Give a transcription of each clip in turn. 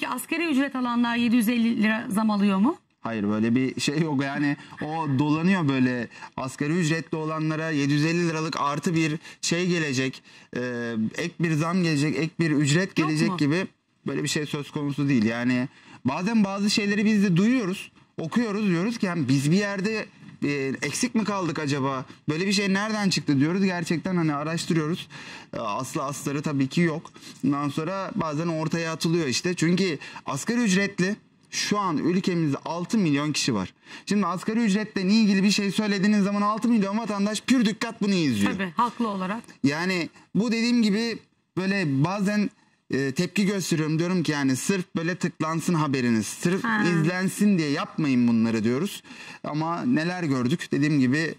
Peki asgari ücret alanlar 750 lira zam alıyor mu? Hayır böyle bir şey yok yani o dolanıyor böyle asgari ücretli olanlara 750 liralık artı bir şey gelecek e, ek bir zam gelecek ek bir ücret gelecek gibi böyle bir şey söz konusu değil yani bazen bazı şeyleri biz de duyuyoruz okuyoruz diyoruz ki yani biz bir yerde ee, eksik mi kaldık acaba? Böyle bir şey nereden çıktı diyoruz. Gerçekten hani araştırıyoruz. Ee, aslı asları tabii ki yok. Ondan sonra bazen ortaya atılıyor işte. Çünkü asgari ücretli şu an ülkemizde 6 milyon kişi var. Şimdi asgari ücretle ilgili bir şey söylediğiniz zaman 6 milyon vatandaş pür dikkat bunu izliyor. Tabii haklı olarak. Yani bu dediğim gibi böyle bazen e, tepki gösteriyorum diyorum ki yani sırf böyle tıklansın haberiniz sırf ha. izlensin diye yapmayın bunları diyoruz ama neler gördük dediğim gibi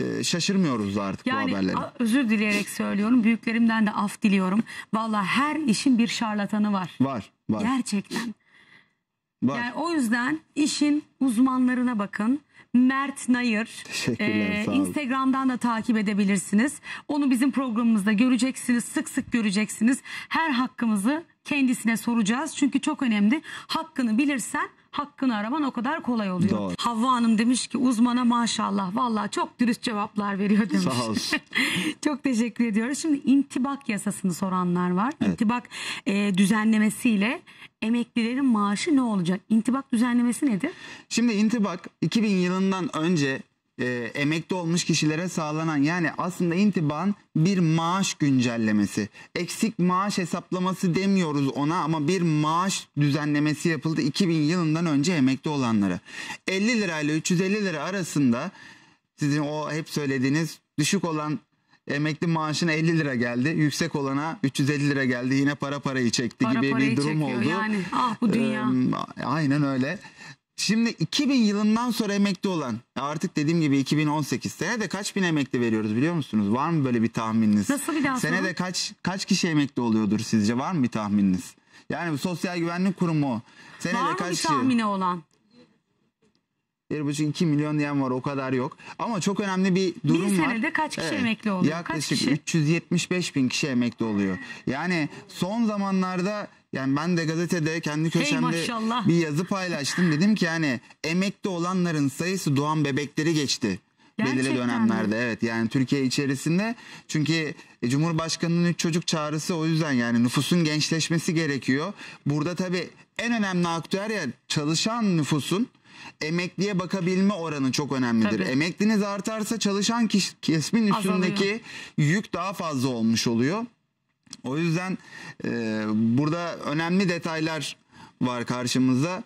e, şaşırmıyoruz da artık yani, bu haberlere. Özür dileyerek söylüyorum büyüklerimden de af diliyorum valla her işin bir şarlatanı var. Var var. Gerçekten Var. Yani o yüzden işin uzmanlarına bakın. Mert Nayır. Teşekkürler. Ee, Instagram'dan da takip edebilirsiniz. Onu bizim programımızda göreceksiniz. Sık sık göreceksiniz. Her hakkımızı kendisine soracağız. Çünkü çok önemli. Hakkını bilirsen hakkını araman o kadar kolay oluyor. Doğru. Havva Hanım demiş ki uzmana maşallah vallahi çok dürüst cevaplar veriyor demiş. Sağ olsun. çok teşekkür ediyoruz. Şimdi intibak yasasını soranlar var. Evet. İntibak e, düzenlemesiyle emeklilerin maaşı ne olacak? İntibak düzenlemesi nedir? Şimdi intibak 2000 yılından önce e, emekli olmuş kişilere sağlanan yani aslında intiban bir maaş güncellemesi. Eksik maaş hesaplaması demiyoruz ona ama bir maaş düzenlemesi yapıldı 2000 yılından önce emekli olanlara. 50 lirayla 350 lira arasında sizin o hep söylediğiniz düşük olan emekli maaşına 50 lira geldi. Yüksek olana 350 lira geldi. Yine para parayı çekti para gibi bir durum oldu. Yani ah bu dünya. Ee, aynen öyle. Şimdi 2000 yılından sonra emekli olan artık dediğim gibi 2018 senede kaç bin emekli veriyoruz biliyor musunuz? Var mı böyle bir tahmininiz? Nasıl bir daha Senede kaç kaç kişi emekli oluyordur sizce? Var mı bir tahmininiz? Yani Sosyal Güvenlik Kurumu senede kaç kişi? Var mı bir kişi? tahmini olan? 1,5 2 milyon diyen var o kadar yok. Ama çok önemli bir durum var. Bir senede kaç kişi evet, emekli oluyor? Yaklaşık kaç kişi? 375 bin kişi emekli oluyor. Yani son zamanlarda yani ben de gazetede kendi köşemde hey bir yazı paylaştım. Dedim ki yani emekli olanların sayısı doğan bebekleri geçti. belirli dönemlerde evet yani Türkiye içerisinde çünkü e, Cumhurbaşkanı'nın üç çocuk çağrısı o yüzden yani nüfusun gençleşmesi gerekiyor. Burada tabii en önemli aktüer ya çalışan nüfusun emekliye bakabilme oranı çok önemlidir. Tabii. Emekliniz artarsa çalışan kesimin üstündeki Azalıyor. yük daha fazla olmuş oluyor. O yüzden e, burada önemli detaylar var karşımızda.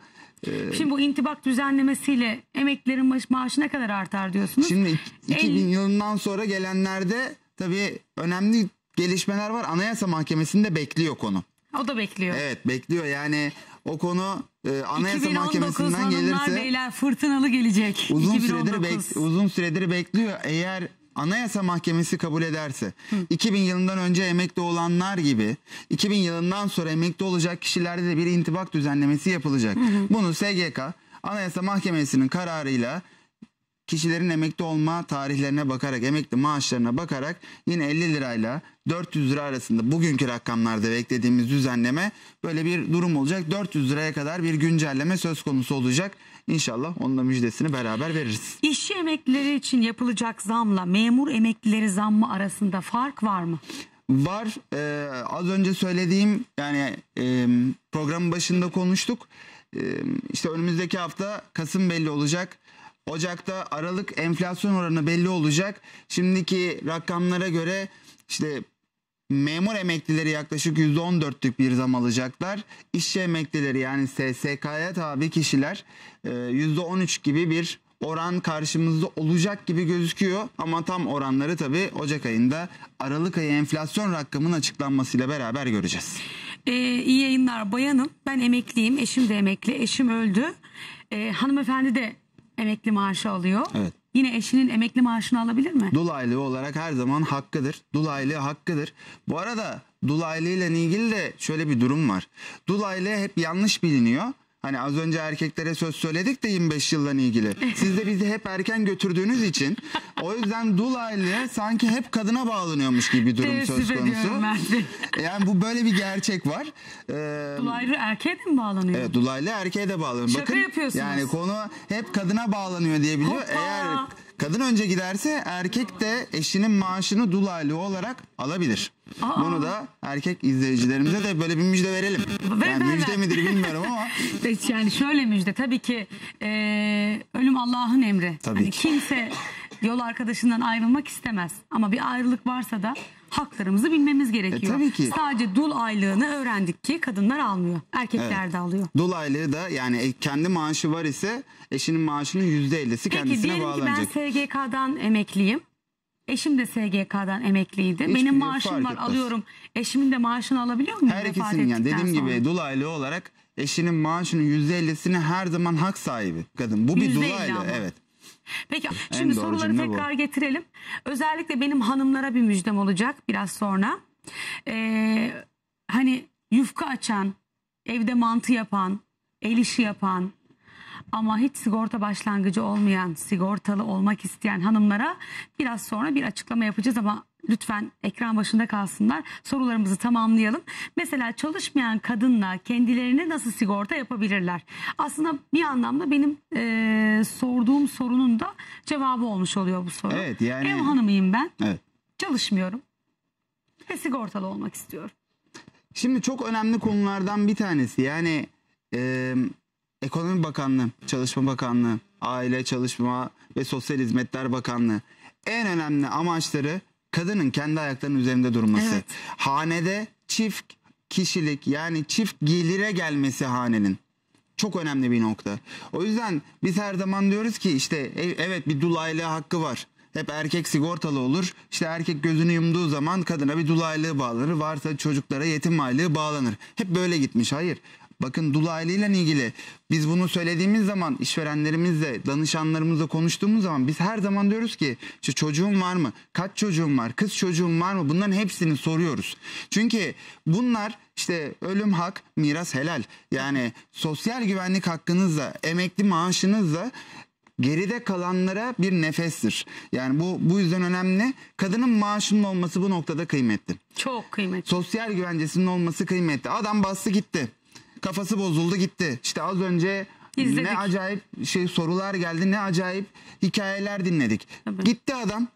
E, Şimdi bu intibak düzenlemesiyle emeklerin baş maaşı ne kadar artar diyorsunuz? Şimdi 2000 El... yılından sonra gelenlerde tabii önemli gelişmeler var. Anayasa Mahkemesi'nde bekliyor konu. O da bekliyor. Evet bekliyor yani o konu e, Anayasa Mahkemesi'nden gelirse beyler fırtınalı gelecek. Uzun 2019. süredir bek, uzun süredir bekliyor. Eğer Anayasa Mahkemesi kabul ederse Hı. 2000 yılından önce emekli olanlar gibi 2000 yılından sonra emekli olacak kişilerde de bir intibak düzenlemesi yapılacak. Hı Bunu SGK Anayasa Mahkemesi'nin kararıyla kişilerin emekli olma tarihlerine bakarak, emekli maaşlarına bakarak yine 50 lirayla 400 lira arasında bugünkü rakamlarda beklediğimiz düzenleme böyle bir durum olacak. 400 liraya kadar bir güncelleme söz konusu olacak İnşallah onun da müjdesini beraber veririz. İşçi emeklileri için yapılacak zamla memur emeklileri zammı arasında fark var mı? Var. Ee, az önce söylediğim yani e, programın başında konuştuk. E, işte önümüzdeki hafta Kasım belli olacak. Ocak'ta Aralık enflasyon oranı belli olacak. Şimdiki rakamlara göre işte Memur emeklileri yaklaşık %14'lük bir zam alacaklar. İşçi emeklileri yani SSK'ya tabi kişiler %13 e, gibi bir oran karşımızda olacak gibi gözüküyor. Ama tam oranları tabi Ocak ayında Aralık ayı enflasyon rakamının açıklanmasıyla beraber göreceğiz. Ee, iyi yayınlar bayanım. Ben emekliyim. Eşim de emekli. Eşim öldü. Ee, hanımefendi de emekli maaşı alıyor. Evet yine eşinin emekli maaşını alabilir mi? Dolaylı olarak her zaman hakkıdır. Dolaylı hakkıdır. Bu arada dolaylı ile ilgili de şöyle bir durum var. Dolaylı hep yanlış biliniyor. Hani az önce erkeklere söz söyledik de 25 yıldan ilgili. Siz de bizi hep erken götürdüğünüz için o yüzden dul aile sanki hep kadına bağlanıyormuş gibi bir durum söz konusu. Yani bu böyle bir gerçek var. Ee, dul ayrı erkeğe de mi bağlanıyor? Evet dul aile erkeğe de bağlanıyor. Şaka Bakın, yapıyorsunuz. Yani konu hep kadına bağlanıyor diyebiliyor. Hoppa. Eğer Kadın önce giderse erkek de eşinin maaşını dul olarak alabilir. Aa. Bunu da erkek izleyicilerimize de böyle bir müjde verelim. Ver, yani ver, müjde ver. midir bilmiyorum ama. yani şöyle müjde tabii ki e, ölüm Allah'ın emri. Tabii hani ki. Kimse yol arkadaşından ayrılmak istemez. Ama bir ayrılık varsa da haklarımızı bilmemiz gerekiyor. E, tabii ki. Sadece dul aylığını öğrendik ki kadınlar almıyor. Erkekler evet. de alıyor. Dul aylığı da yani e, kendi maaşı var ise eşinin maaşının yüzde %50'si kendisine bağlanacak. Peki diyelim ki ben SGK'dan emekliyim. Eşim de SGK'dan emekliydi. Hiç Benim maaşım var etmez. alıyorum. Eşimin de maaşını alabiliyor muyum? Her ikisinin yani dediğim sonra? gibi aylığı olarak eşinin maaşının %50'sini her zaman hak sahibi kadın. Bu bir dul dolaylı evet. Peki şimdi soruları tekrar bu. getirelim. Özellikle benim hanımlara bir müjdem olacak biraz sonra. Ee, hani yufka açan, evde mantı yapan, el işi yapan, ama hiç sigorta başlangıcı olmayan, sigortalı olmak isteyen hanımlara biraz sonra bir açıklama yapacağız ama lütfen ekran başında kalsınlar. Sorularımızı tamamlayalım. Mesela çalışmayan kadınla kendilerini nasıl sigorta yapabilirler? Aslında bir anlamda benim e, sorduğum sorunun da cevabı olmuş oluyor bu soru. Evet, yani- Ev hanımıyım ben. Evet. Çalışmıyorum. Ve sigortalı olmak istiyorum. Şimdi çok önemli konulardan bir tanesi yani e, Ekonomi Bakanlığı, Çalışma Bakanlığı, Aile, Çalışma ve Sosyal Hizmetler Bakanlığı en önemli amaçları kadının kendi ayaklarının üzerinde durması. Evet. Hanede çift kişilik yani çift gelire gelmesi hanenin. Çok önemli bir nokta. O yüzden biz her zaman diyoruz ki işte e, evet bir dulaylı hakkı var. Hep erkek sigortalı olur. İşte erkek gözünü yumduğu zaman kadına bir dul aylığı bağlanır. Varsa çocuklara yetim aylığı bağlanır. Hep böyle gitmiş. Hayır. Bakın ile ilgili biz bunu söylediğimiz zaman işverenlerimizle, danışanlarımızla konuştuğumuz zaman biz her zaman diyoruz ki işte çocuğun var mı? Kaç çocuğun var? Kız çocuğun var mı? Bunların hepsini soruyoruz. Çünkü bunlar işte ölüm hak, miras helal. Yani sosyal güvenlik hakkınızla, emekli maaşınızla geride kalanlara bir nefestir. Yani bu bu yüzden önemli. Kadının maaşının olması bu noktada kıymetli. Çok kıymetli. Sosyal güvencesinin olması kıymetli. Adam bastı gitti kafası bozuldu gitti. İşte az önce İzledik. ne acayip şey sorular geldi, ne acayip hikayeler dinledik. Tabii. Gitti adam.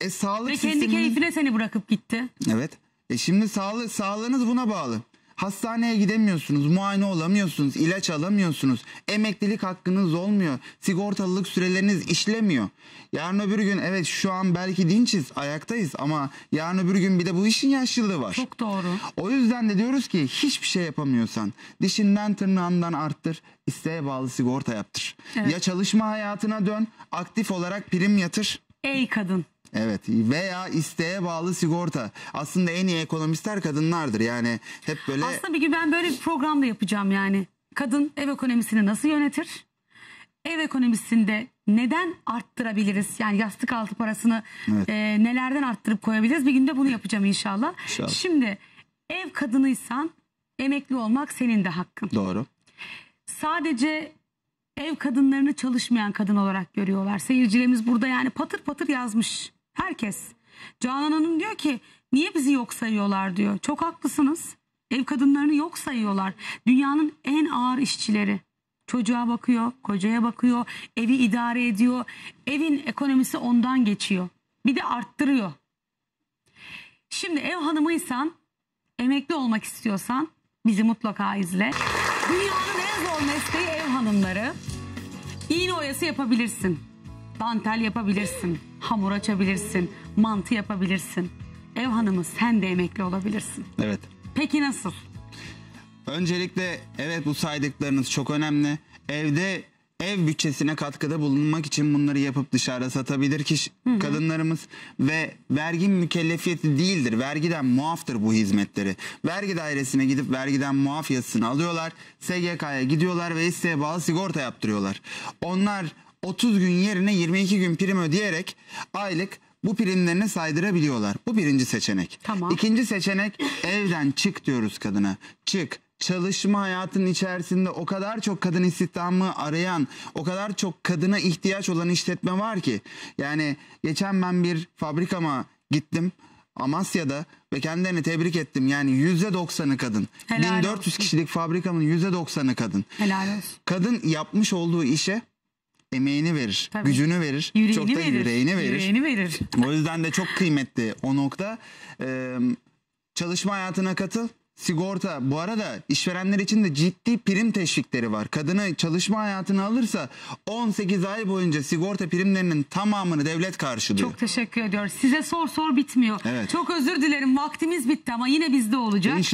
E sağlık Ve kendi sisteminin... keyfine seni bırakıp gitti. Evet. E şimdi sağlı, sağlığınız buna bağlı. Hastaneye gidemiyorsunuz, muayene olamıyorsunuz, ilaç alamıyorsunuz. Emeklilik hakkınız olmuyor. Sigortalılık süreleriniz işlemiyor. Yarın öbür gün evet şu an belki dinçiz, ayaktayız ama yarın öbür gün bir de bu işin yaşlılığı var. Çok doğru. O yüzden de diyoruz ki hiçbir şey yapamıyorsan dişinden tırnağından arttır, isteğe bağlı sigorta yaptır. Evet. Ya çalışma hayatına dön, aktif olarak prim yatır. Ey kadın. Evet veya isteğe bağlı sigorta. Aslında en iyi ekonomistler kadınlardır yani hep böyle. Aslında bir gün ben böyle bir program da yapacağım yani. Kadın ev ekonomisini nasıl yönetir? Ev ekonomisinde neden arttırabiliriz? Yani yastık altı parasını evet. e, nelerden arttırıp koyabiliriz? Bir günde bunu yapacağım inşallah. inşallah. Şimdi ev kadınıysan emekli olmak senin de hakkın. Doğru. Sadece ev kadınlarını çalışmayan kadın olarak görüyorlar. Seyircilerimiz burada yani patır patır yazmış. Herkes. Canan Hanım diyor ki niye bizi yok sayıyorlar diyor. Çok haklısınız. Ev kadınlarını yok sayıyorlar. Dünyanın en ağır işçileri. Çocuğa bakıyor, kocaya bakıyor, evi idare ediyor. Evin ekonomisi ondan geçiyor. Bir de arttırıyor. Şimdi ev hanımıysan, emekli olmak istiyorsan bizi mutlaka izle. Dünyanın en zor mesleği ev hanımları. İğne oyası yapabilirsin. Dantel yapabilirsin hamur açabilirsin, mantı yapabilirsin. Ev hanımı sen de emekli olabilirsin. Evet. Peki nasıl? Öncelikle evet bu saydıklarınız çok önemli. Evde ev bütçesine katkıda bulunmak için bunları yapıp dışarıda satabilir kişi hı hı. kadınlarımız ve vergi mükellefiyeti değildir. Vergiden muaftır bu hizmetleri. Vergi dairesine gidip vergiden muaf yazısını alıyorlar. SGK'ya gidiyorlar ve isteğe bağlı sigorta yaptırıyorlar. Onlar 30 gün yerine 22 gün prim ödeyerek aylık bu primlerini saydırabiliyorlar. Bu birinci seçenek. Tamam. İkinci seçenek evden çık diyoruz kadına. Çık çalışma hayatının içerisinde o kadar çok kadın istihdamı arayan, o kadar çok kadına ihtiyaç olan işletme var ki. Yani geçen ben bir fabrikama gittim Amasya'da ve kendilerini tebrik ettim. Yani %90'ı kadın. Helal 1400 olsun. kişilik fabrikamın %90'ı kadın. Helal olsun. Kadın yapmış olduğu işe emeğini verir, Tabii. gücünü verir, yüreğini çok da verir. yüreğini verir. Yüreğini verir. o yüzden de çok kıymetli o nokta. Ee, çalışma hayatına katıl. Sigorta bu arada işverenler için de ciddi prim teşvikleri var. Kadını çalışma hayatına alırsa 18 ay boyunca sigorta primlerinin tamamını devlet karşılıyor. Çok teşekkür ediyoruz. Size sor sor bitmiyor. Evet. Çok özür dilerim vaktimiz bitti ama yine bizde olacak. İnşallah.